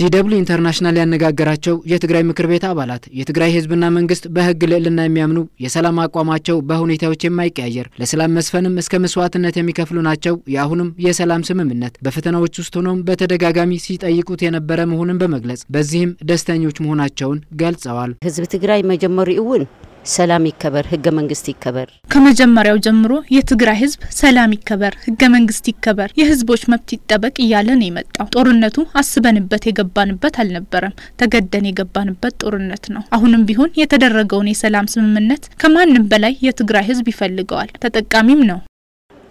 ዲደብሊው ኢንተርናሽናል ያነጋገራቸው የትግራይ ምክር ቤት አባላት የትግራይ ህዝብና መንግስት በህግ ልዕልና የሚያምኑ የሰላም አቋማቸው በሁኔታዎች የማይቀያየር ለሰላም መስፈንም እስከ መስዋዕትነት የሚከፍሉ ናቸው። የአሁኑም የሰላም ስምምነት በፈተናዎች ውስጥ ሆኖም በተደጋጋሚ ሲጠይቁት የነበረ መሆኑን በመግለጽ በዚህም ደስተኞች መሆናቸውን ገልጸዋል። ህዝብ ትግራይ መጀመሪ እውን ሰላም ይከበር፣ ህገ መንግስት ይከበር። ከመጀመሪያው ጀምሮ የትግራይ ህዝብ ሰላም ይከበር፣ ህገ መንግስት ይከበር፣ የህዝቦች መብት ይጠበቅ እያለ ነው የመጣው። ጦርነቱ አስበንበት የገባንበት አልነበረም፣ ተገደን የገባንበት ጦርነት ነው። አሁንም ቢሆን የተደረገውን የሰላም ስምምነት ከማንም በላይ የትግራይ ህዝብ ይፈልገዋል፣ ተጠቃሚም ነው።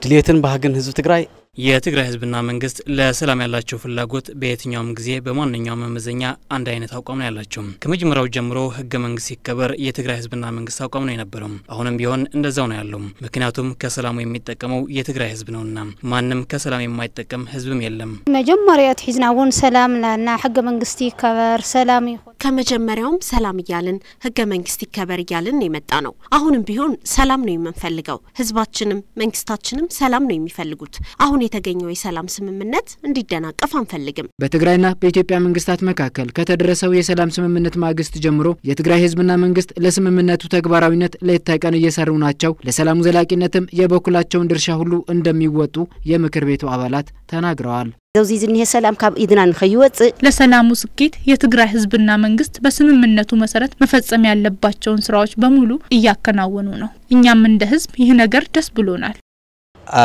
ድሌትን በሀገን ህዝብ ትግራይ የትግራይ ህዝብና መንግስት ለሰላም ያላቸው ፍላጎት በየትኛውም ጊዜ በማንኛውም መመዘኛ አንድ አይነት አቋም ነው ያላቸው። ከመጀመሪያው ጀምሮ ህገ መንግስት ሲከበር የትግራይ ህዝብና መንግስት አቋም ነው የነበረው። አሁንም ቢሆን እንደዛው ነው ያለው። ምክንያቱም ከሰላሙ የሚጠቀመው የትግራይ ህዝብ ነውና ማንም ከሰላም የማይጠቀም ህዝብም የለም። መጀመሪያ ትሒዝና እውን ሰላም ና ህገ መንግስት ይከበር ሰላም ከመጀመሪያውም ሰላም እያልን ህገ መንግስት ይከበር እያልን የመጣ ነው። አሁንም ቢሆን ሰላም ነው የምንፈልገው። ህዝባችንም መንግስታችንም ሰላም ነው የሚፈልጉት አሁን አሁን የተገኘው የሰላም ስምምነት እንዲደናቀፍ አንፈልግም። በትግራይና በኢትዮጵያ መንግስታት መካከል ከተደረሰው የሰላም ስምምነት ማግስት ጀምሮ የትግራይ ህዝብና መንግስት ለስምምነቱ ተግባራዊነት ሌት ተቀን እየሰሩ ናቸው። ለሰላሙ ዘላቂነትም የበኩላቸውን ድርሻ ሁሉ እንደሚወጡ የምክር ቤቱ አባላት ተናግረዋል። ዘውዚ ዝኒሄ ሰላም ካብ ኢድና ንኸይወፅእ ለሰላሙ ስኬት የትግራይ ህዝብና መንግስት በስምምነቱ መሰረት መፈጸም ያለባቸውን ስራዎች በሙሉ እያከናወኑ ነው። እኛም እንደ ህዝብ ይህ ነገር ደስ ብሎናል።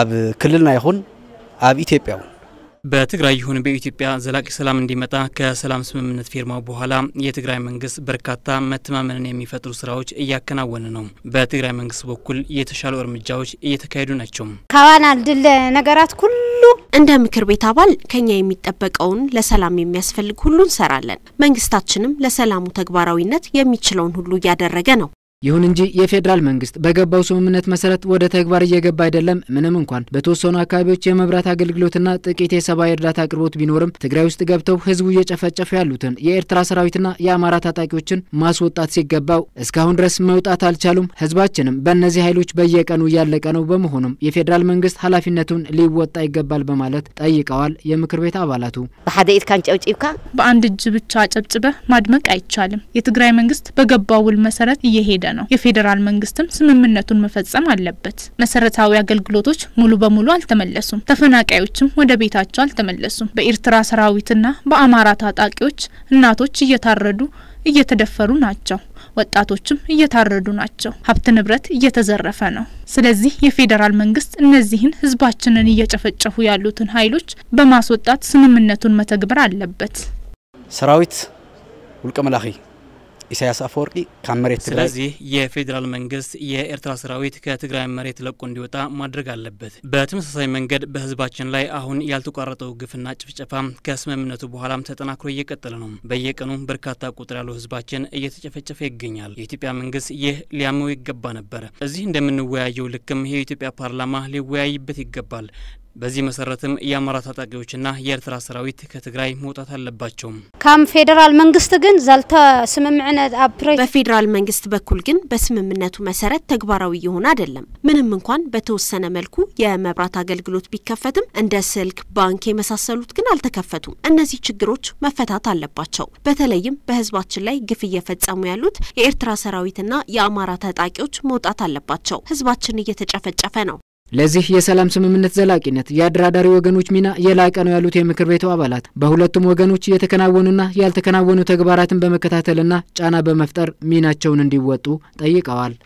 ኣብ ክልልና ይኹን አብ ውን በትግራይ ይሁን በኢትዮጵያ ዘላቂ ሰላም እንዲመጣ ከሰላም ስምምነት ፊርማው በኋላ የትግራይ መንግስት በርካታ መተማመንን የሚፈጥሩ ስራዎች እያከናወነ ነው። በትግራይ መንግስት በኩል የተሻሉ እርምጃዎች እየተካሄዱ ናቸው። ካዋና ድል ነገራት ሁሉ እንደ ምክር ቤት አባል ከኛ የሚጠበቀውን ለሰላም የሚያስፈልግ ሁሉ እንሰራለን። መንግስታችንም ለሰላሙ ተግባራዊነት የሚችለውን ሁሉ እያደረገ ነው። ይሁን እንጂ የፌዴራል መንግስት በገባው ስምምነት መሰረት ወደ ተግባር እየገባ አይደለም። ምንም እንኳን በተወሰኑ አካባቢዎች የመብራት አገልግሎትና ጥቂት የሰብአዊ እርዳታ አቅርቦት ቢኖርም ትግራይ ውስጥ ገብተው ህዝቡ እየጨፈጨፉ ያሉትን የኤርትራ ሰራዊትና የአማራ ታጣቂዎችን ማስወጣት ሲገባው እስካሁን ድረስ መውጣት አልቻሉም። ህዝባችንም በእነዚህ ኃይሎች በየቀኑ እያለቀ ነው። በመሆኑም የፌዴራል መንግስት ኃላፊነቱን ሊወጣ ይገባል በማለት ጠይቀዋል። የምክር ቤት አባላቱ በሓደ ኢትካን ጨብጭብካ በአንድ እጅ ብቻ ጨብጭበህ ማድመቅ አይቻልም። የትግራይ መንግስት በገባው ውል መሰረት እየሄደ ነው። ነው። የፌዴራል መንግስትም ስምምነቱን መፈጸም አለበት። መሰረታዊ አገልግሎቶች ሙሉ በሙሉ አልተመለሱም። ተፈናቃዮችም ወደ ቤታቸው አልተመለሱም። በኤርትራ ሰራዊትና በአማራ ታጣቂዎች እናቶች እየታረዱ እየተደፈሩ ናቸው። ወጣቶችም እየታረዱ ናቸው። ሀብት ንብረት እየተዘረፈ ነው። ስለዚህ የፌዴራል መንግስት እነዚህን ህዝባችንን እየጨፈጨፉ ያሉትን ኃይሎች በማስወጣት ስምምነቱን መተግበር አለበት። ሰራዊት ውልቀ መላኺ ኢሳያስ አፈወርቂ መሬት ትግራይ። ስለዚህ የፌዴራል መንግስት የኤርትራ ሰራዊት ከትግራይ መሬት ለቆ እንዲወጣ ማድረግ አለበት። በተመሳሳይ መንገድ በህዝባችን ላይ አሁን ያልተቋረጠው ግፍና ጭፍጨፋ ከስምምነቱ በኋላም ተጠናክሮ እየቀጠለ ነው። በየቀኑ በርካታ ቁጥር ያለው ህዝባችን እየተጨፈጨፈ ይገኛል። የኢትዮጵያ መንግስት ይህ ሊያመው ይገባ ነበረ። እዚህ እንደምንወያየው ልክም የኢትዮጵያ ፓርላማ ሊወያይበት ይገባል። በዚህ መሰረትም የአማራ ታጣቂዎችና የኤርትራ ሰራዊት ከትግራይ መውጣት አለባቸውም። ካም ፌዴራል መንግስት ግን ዘልተ ስምምዕነት በፌዴራል መንግስት በኩል ግን በስምምነቱ መሰረት ተግባራዊ እየሆነ አይደለም። ምንም እንኳን በተወሰነ መልኩ የመብራት አገልግሎት ቢከፈትም እንደ ስልክ፣ ባንክ የመሳሰሉት ግን አልተከፈቱም። እነዚህ ችግሮች መፈታት አለባቸው። በተለይም በህዝባችን ላይ ግፍ እየፈጸሙ ያሉት የኤርትራ ሰራዊትና የአማራ ታጣቂዎች መውጣት አለባቸው። ህዝባችን እየተጨፈጨፈ ነው። ለዚህ የሰላም ስምምነት ዘላቂነት የአደራዳሪ ወገኖች ሚና የላቀ ነው ያሉት የምክር ቤቱ አባላት በሁለቱም ወገኖች የተከናወኑና ያልተከናወኑ ተግባራትን በመከታተልና ጫና በመፍጠር ሚናቸውን እንዲወጡ ጠይቀዋል።